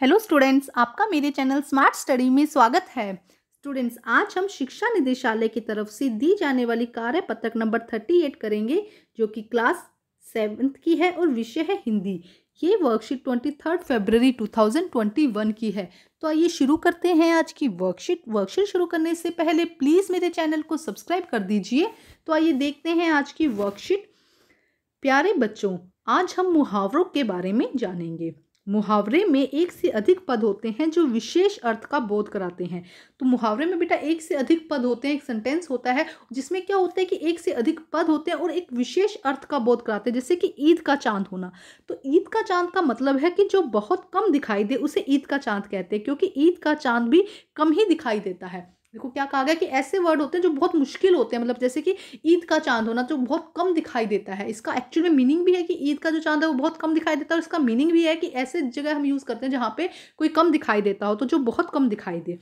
hello students आपका मेरे channel smart study में स्वागत है स्टूडेंट्स आज हम शिक्षा निदेशालय की तरफ से दी जाने वाली कार्य पत्रक नंबर थर्टी एट करेंगे जो कि क्लास सेवन्थ की है और विषय है हिंदी ये worksheet twenty third February two thousand twenty one की है तो आइए शुरू करते हैं आज की वर्कशीट वर्कशीट शुरू करने से पहले प्लीज़ मेरे चैनल को सब्सक्राइब कर दीजिए तो आइए देखते हैं आज की वर्कशीट प्यारे बच्चों आज हम मुहावरों के बारे में जानेंगे मुहावरे में एक से अधिक पद होते हैं जो विशेष अर्थ का बोध कराते हैं तो मुहावरे में बेटा एक से अधिक पद होते हैं एक सेंटेंस होता है जिसमें क्या होता है कि एक से अधिक पद होते हैं और एक विशेष अर्थ का बोध कराते हैं जैसे कि ईद का चांद होना तो ईद का चांद का मतलब है कि जो बहुत कम दिखाई दे उसे ईद का चांद कहते हैं क्योंकि ईद का चांद भी कम ही दिखाई देता है देखो क्या कहा गया कि ऐसे वर्ड होते हैं जो बहुत मुश्किल होते हैं मतलब जैसे कि ईद का चांद होना जो बहुत कम दिखाई देता है इसका एक्चुअल में मीनिंग भी है कि ईद का जो चांद है वो बहुत कम दिखाई देता है और इसका मीनिंग भी है कि ऐसे जगह हम यूज़ करते हैं जहाँ पे कोई कम दिखाई देता हो तो जो बहुत कम दिखाई दे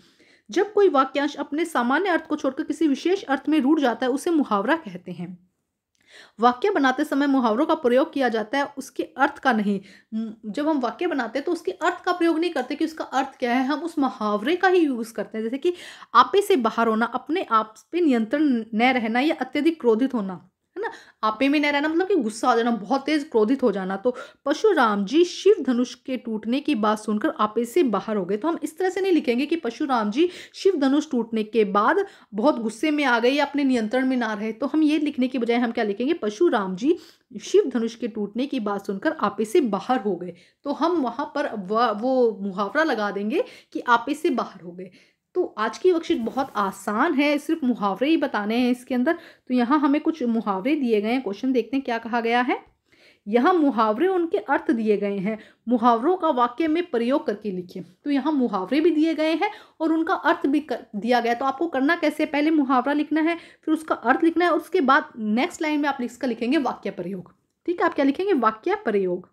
जब कोई वाक्यांश अपने सामान्य अर्थ को छोड़कर किसी विशेष अर्थ में रूट जाता है उसे मुहावरा कहते हैं वाक्य बनाते समय मुहावरों का प्रयोग किया जाता है उसके अर्थ का नहीं जब हम वाक्य बनाते हैं तो उसके अर्थ का प्रयोग नहीं करते कि उसका अर्थ क्या है हम उस मुहावरे का ही यूज़ करते हैं जैसे कि आपे से बाहर होना अपने आप पे नियंत्रण न रहना या अत्यधिक क्रोधित होना है ना आपे में नहीं रहना मतलब कि गुस्सा आ जाना बहुत तेज क्रोधित हो जाना तो पशुराम जी शिव धनुष के टूटने की बात सुनकर आपे से बाहर हो गए तो हम इस तरह से नहीं लिखेंगे कि पशुराम जी शिव धनुष टूटने के बाद बहुत गुस्से में आ गए या अपने नियंत्रण में ना रहे तो हम ये लिखने के बजाय हम क्या लिखेंगे पशुराम जी शिव धनुष के टूटने की बात सुनकर आपे से बाहर हो गए तो हम वहाँ पर वो मुहावरा लगा देंगे कि आपे से बाहर हो गए तो आज की वर्कशीट बहुत आसान है सिर्फ मुहावरे ही बताने हैं इसके अंदर तो यहाँ हमें कुछ मुहावरे दिए गए हैं क्वेश्चन देखते हैं क्या कहा गया है यहाँ मुहावरे उनके अर्थ दिए गए हैं मुहावरों का वाक्य में प्रयोग करके लिखिए तो यहाँ मुहावरे भी दिए गए हैं और उनका अर्थ भी कर दिया गया तो आपको करना कैसे पहले मुहावरा लिखना है फिर उसका अर्थ लिखना है और उसके बाद नेक्स्ट लाइन में आप इसका लिखेंगे वाक्य प्रयोग ठीक है आप क्या लिखेंगे वाक्य प्रयोग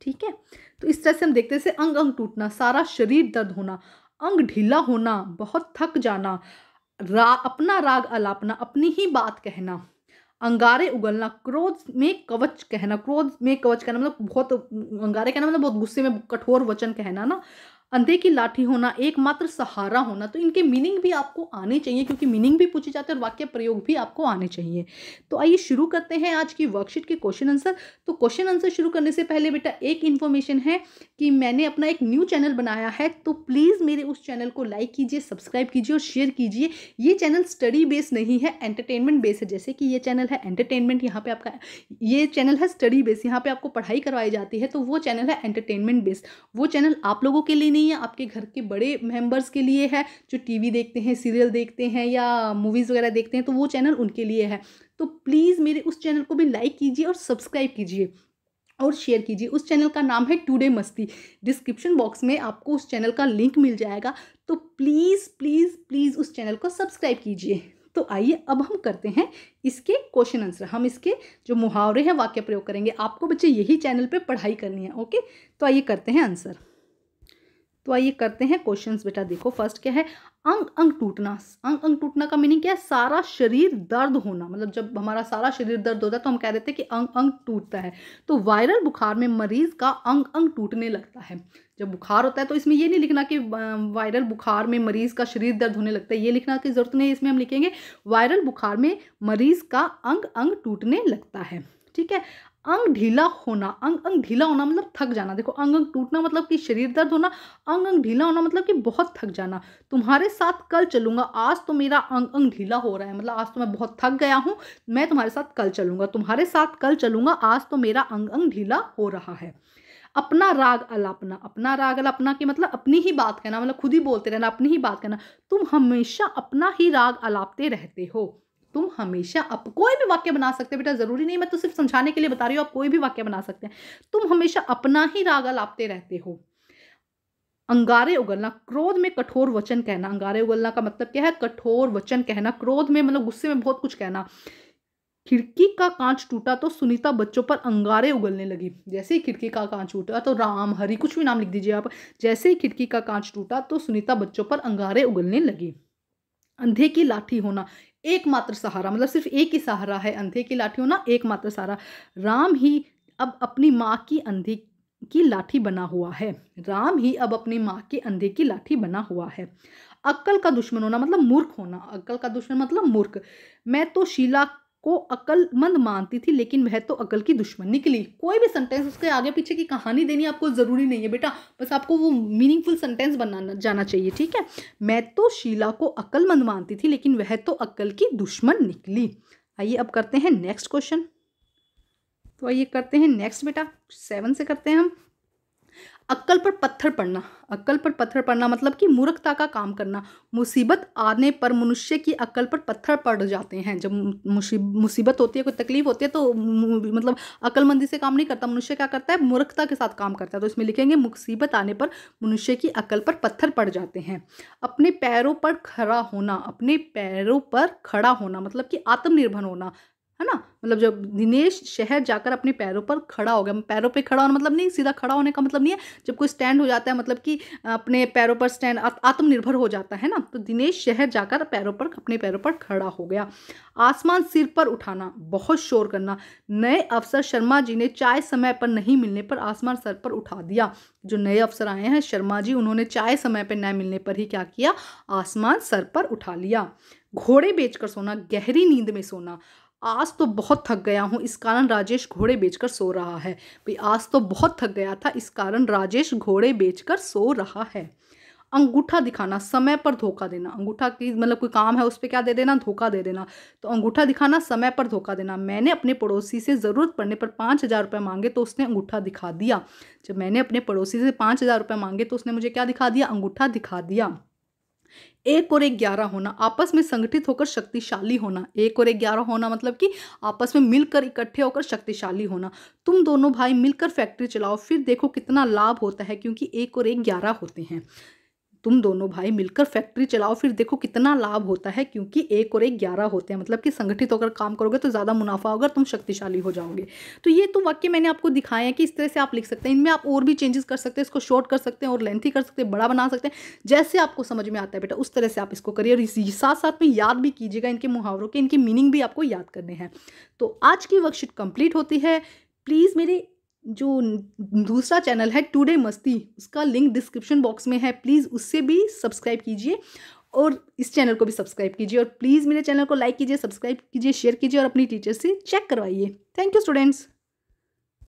ठीक है तो इस तरह से हम देखते हैं अंग अंग टूटना सारा शरीर दर्द होना अंग ढीला होना बहुत थक जाना रा अपना राग अलापना अपनी ही बात कहना अंगारे उगलना क्रोध में कवच कहना क्रोध में कवच कहना मतलब बहुत अंगारे कहना मतलब बहुत गुस्से में कठोर वचन कहना ना अंधे की लाठी होना एकमात्र सहारा होना तो इनके मीनिंग भी आपको आने चाहिए क्योंकि मीनिंग भी पूछे जाते हैं और वाक्य प्रयोग भी आपको आने चाहिए तो आइए शुरू करते हैं आज की वर्कशीट के क्वेश्चन आंसर तो क्वेश्चन आंसर शुरू करने से पहले बेटा एक इन्फॉर्मेशन है कि मैंने अपना एक न्यू चैनल बनाया है तो प्लीज़ मेरे उस चैनल को लाइक कीजिए सब्सक्राइब कीजिए और शेयर कीजिए ये चैनल स्टडी बेस नहीं है एंटरटेनमेंट बेस है जैसे कि ये चैनल है एंटरटेनमेंट यहाँ पर आपका ये चैनल है स्टडी बेस यहाँ पर आपको पढ़ाई करवाई जाती है तो वो चैनल है एंटरटेनमेंट बेस वो चैनल आप लोगों के लिए नहीं है आपके घर के बड़े मेंबर्स के लिए है जो टीवी देखते हैं सीरियल देखते हैं या मूवीज़ वगैरह देखते हैं तो वो चैनल उनके लिए है तो प्लीज़ मेरे उस चैनल को भी लाइक कीजिए और सब्सक्राइब कीजिए और शेयर कीजिए उस चैनल का नाम है टुडे मस्ती डिस्क्रिप्शन बॉक्स में आपको उस चैनल का लिंक मिल जाएगा तो प्लीज़ प्लीज़ प्लीज़ उस चैनल को सब्सक्राइब कीजिए तो आइए अब हम करते हैं इसके क्वेश्चन आंसर हम इसके जो मुहावरे हैं वाक्य प्रयोग करेंगे आपको बच्चे यही चैनल पे पढ़ाई करनी है ओके तो आइए करते हैं आंसर तो आइए करते हैं क्वेश्चंस बेटा देखो फर्स्ट क्या है अंग अंग टूटना अंग अंग टूटना का मीनिंग क्या है सारा शरीर दर्द होना मतलब जब हमारा सारा शरीर दर्द होता है तो हम कह देते हैं कि अंग अंग टूटता है तो वायरल बुखार में मरीज का अंग अंग टूटने लगता है जब बुखार होता है तो इसमें ये नहीं लिखना कि वायरल बुखार में मरीज का शरीर दर्द होने लगता है ये लिखना की जरूरत नहीं इसमें हम लिखेंगे वायरल बुखार में मरीज का अंग अंग टूटने लगता है ठीक है अंग ढीला होना अंग अंग ढीला होना मतलब थक जाना देखो अंग अंग टूटना मतलब कि शरीर दर्द होना अंग अंग ढीला होना मतलब कि बहुत थक जाना तुम्हारे साथ कल चलूंगा आज तो मेरा अंग अंग ढीला हो रहा है मतलब आज तो मैं बहुत थक गया हूँ मैं तुम्हारे साथ कल चलूंगा तुम्हारे साथ कल चलूंगा आज तो मेरा अंग अंग ढीला हो रहा है अपना राग अलापना अपना राग अलापना के मतलब अपनी ही बात करना मतलब खुद ही बोलते रहना अपनी ही बात करना तुम हमेशा अपना ही राग अलापते रहते हो तुम हमेशा अप कोई भी वाक्य बना सकते हो बेटा ज़रूरी नहीं मैं तो सिर्फ समझाने के लिए बता रही हूँ आप कोई भी वाक्य बना सकते हैं तुम हमेशा अपना ही राग अलापते रहते हो अंगारे उगलना क्रोध में कठोर वचन कहना अंगारे उगलना का मतलब क्या है कठोर वचन कहना क्रोध में मतलब गुस्से में बहुत कुछ कहना खिड़की का कांच टूटा तो सुनीता बच्चों पर अंगारे उगलने लगी जैसे ही खिड़की का कांच टूटा तो राम हरि कुछ भी नाम लिख दीजिए आप जैसे ही खिड़की का कांच टूटा तो सुनीता बच्चों पर अंगारे उगलने लगी अंधे की लाठी होना एकमात्र सहारा मतलब सिर्फ एक ही सहारा है अंधे की लाठी होना एकमात्र सहारा राम ही अब अपनी माँ की अंधे की लाठी बना हुआ है राम ही अब अपनी माँ के अंधे की लाठी बना हुआ है अक्कल का दुश्मन होना मतलब मूर्ख होना अक्कल का दुश्मन मतलब मूर्ख मैं तो शीला को अकलमंद मानती थी लेकिन वह तो अकल की दुश्मन निकली कोई भी सेंटेंस उसके आगे पीछे की कहानी देनी आपको ज़रूरी नहीं है बेटा बस आपको वो मीनिंगफुल सेंटेंस बनाना जाना चाहिए ठीक है मैं तो शीला को अकलमंद मानती थी लेकिन वह तो अकल की दुश्मन निकली आइए अब करते हैं नेक्स्ट क्वेश्चन तो आइए करते हैं नेक्स्ट बेटा सेवन से करते हैं हम अक्ल पर पत्थर पड़ना अक्ल पर पत्थर पड़ना मतलब कि मूर्खता का काम करना मुसीबत आने पर मनुष्य की अक्ल पर पत्थर पड़ जाते हैं जब मुसीबत होती है कोई तकलीफ होती है तो मतलब अक्लमंदी से काम नहीं करता मनुष्य क्या करता है मूर्खता के साथ काम करता है तो इसमें लिखेंगे मुसीबत आने पर मनुष्य की अक्ल पर पत्थर पड़ जाते हैं अपने पैरों पर खड़ा होना अपने पैरों पर खड़ा होना मतलब कि आत्मनिर्भर होना है ना मतलब जब दिनेश शहर जाकर अपने पैरों पर खड़ा हो गया पैरों पे खड़ा होना मतलब नहीं सीधा खड़ा होने का मतलब नहीं है जब कोई स्टैंड हो जाता है मतलब कि अपने पैरों पर स्टैंड आत्मनिर्भर हो जाता है ना तो दिनेश शहर जाकर पैरों पर अपने पैरों पर खड़ा हो गया आसमान सिर पर उठाना बहुत शोर करना नए अफसर शर्मा जी ने चाय समय पर नहीं मिलने पर आसमान सर पर उठा दिया जो नए अफसर आए हैं शर्मा जी उन्होंने चाय समय पर न मिलने पर ही क्या किया आसमान सर पर उठा लिया घोड़े बेचकर सोना गहरी नींद में सोना आज तो बहुत थक गया हूँ इस कारण राजेश घोड़े बेचकर सो रहा है भाई आज तो बहुत थक गया था इस कारण राजेश घोड़े बेचकर सो रहा है अंगूठा दिखाना समय पर धोखा देना अंगूठा की मतलब कोई काम है उस पर क्या दे देना धोखा दे देना तो अंगूठा दिखाना समय पर धोखा देना मैंने अपने पड़ोसी से ज़रूरत पड़ने पर पाँच हज़ार रुपये मांगे तो उसने अंगूठा दिखा दिया जब मैंने अपने पड़ोसी से पाँच हज़ार रुपये मांगे तो उसने मुझे क्या दिखा दिया अंगूठा दिखा दिया एक और एक ग्यारह होना आपस में संगठित होकर शक्तिशाली होना एक और एक ग्यारह होना मतलब कि आपस में मिलकर इकट्ठे होकर शक्तिशाली होना तुम दोनों भाई मिलकर फैक्ट्री चलाओ फिर देखो कितना लाभ होता है क्योंकि एक और एक ग्यारह होते हैं तुम दोनों भाई मिलकर फैक्ट्री चलाओ फिर देखो कितना लाभ होता है क्योंकि एक और एक ग्यारह होते हैं मतलब कि संगठित होकर काम करोगे तो ज़्यादा मुनाफा होगा तुम शक्तिशाली हो जाओगे तो ये तो वाक्य मैंने आपको दिखाए हैं कि इस तरह से आप लिख सकते हैं इनमें आप और भी चेंजेस कर सकते हैं इसको शॉर्ट कर सकते हैं और लेंथी कर सकते हैं बड़ा बना सकते हैं जैसे आपको समझ में आता है बेटा उस तरह से आप इसको करिए और साथ साथ में याद भी कीजिएगा इनके मुहावरों के इनकी मीनिंग भी आपको याद करने हैं तो आज की वर्कशीट कंप्लीट होती है प्लीज़ मेरे जो दूसरा चैनल है टुडे मस्ती उसका लिंक डिस्क्रिप्शन बॉक्स में है प्लीज़ उससे भी सब्सक्राइब कीजिए और इस चैनल को भी सब्सक्राइब कीजिए और प्लीज़ मेरे चैनल को लाइक कीजिए सब्सक्राइब कीजिए शेयर कीजिए और अपनी टीचर से चेक करवाइए थैंक यू स्टूडेंट्स